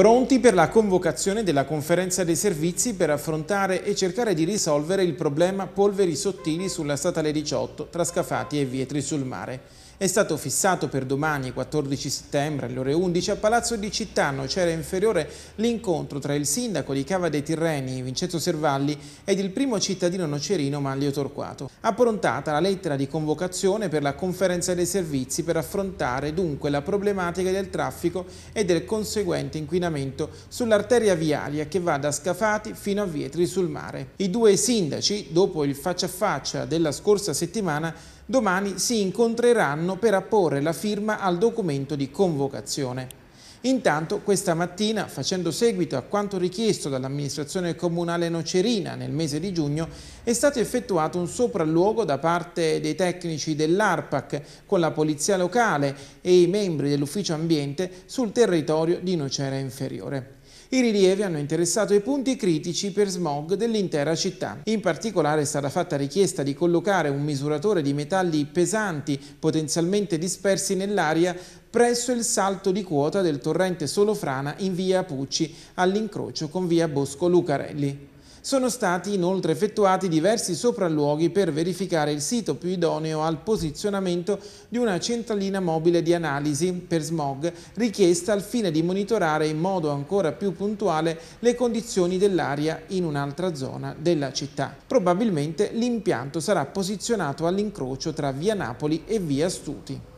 pronti per la convocazione della conferenza dei servizi per affrontare e cercare di risolvere il problema polveri sottili sulla statale 18 tra Scafati e Vietri sul mare è stato fissato per domani 14 settembre alle ore 11 a Palazzo di Città, c'era inferiore l'incontro tra il sindaco di Cava dei Tirreni, Vincenzo Servalli, ed il primo cittadino nocerino Maglio Torquato. Approntata la lettera di convocazione per la conferenza dei servizi per affrontare dunque la problematica del traffico e del conseguente inquinamento sull'arteria viaria che va da Scafati fino a Vietri sul mare. I due sindaci, dopo il faccia a faccia della scorsa settimana, domani si incontreranno per apporre la firma al documento di convocazione. Intanto questa mattina, facendo seguito a quanto richiesto dall'amministrazione comunale Nocerina nel mese di giugno, è stato effettuato un sopralluogo da parte dei tecnici dell'ARPAC con la polizia locale e i membri dell'ufficio ambiente sul territorio di Nocera Inferiore. I rilievi hanno interessato i punti critici per smog dell'intera città. In particolare è stata fatta richiesta di collocare un misuratore di metalli pesanti potenzialmente dispersi nell'aria presso il salto di quota del torrente Solofrana in via Pucci all'incrocio con via Bosco Lucarelli. Sono stati inoltre effettuati diversi sopralluoghi per verificare il sito più idoneo al posizionamento di una centralina mobile di analisi per smog richiesta al fine di monitorare in modo ancora più puntuale le condizioni dell'aria in un'altra zona della città. Probabilmente l'impianto sarà posizionato all'incrocio tra via Napoli e via Stuti.